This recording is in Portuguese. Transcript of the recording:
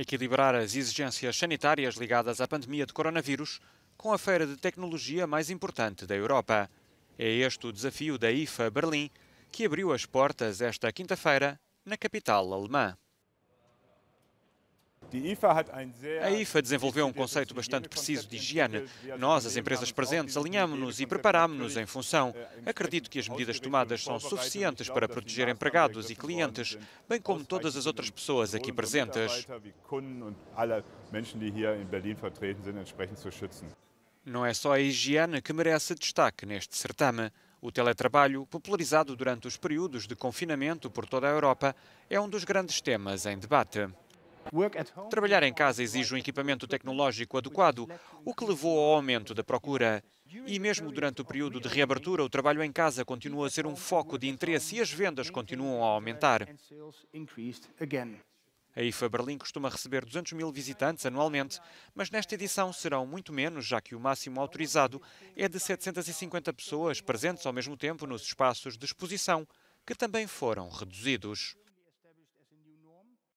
equilibrar as exigências sanitárias ligadas à pandemia de coronavírus com a feira de tecnologia mais importante da Europa. É este o desafio da IFA Berlim, que abriu as portas esta quinta-feira na capital alemã. A IFA desenvolveu um conceito bastante preciso de higiene. Nós, as empresas presentes, alinhamos-nos e preparámos-nos em função. Eh, Acredito que as medidas tomadas são suficientes para proteger empregados e clientes, bem como todas as outras pessoas aqui presentes. Não é só a higiene que merece destaque neste certame. O teletrabalho, popularizado durante os períodos de confinamento por toda a Europa, é um dos grandes temas em debate. Trabalhar em casa exige um equipamento tecnológico adequado, o que levou ao aumento da procura. E mesmo durante o período de reabertura, o trabalho em casa continua a ser um foco de interesse e as vendas continuam a aumentar. A IFA Berlim costuma receber 200 mil visitantes anualmente, mas nesta edição serão muito menos, já que o máximo autorizado é de 750 pessoas presentes ao mesmo tempo nos espaços de exposição, que também foram reduzidos.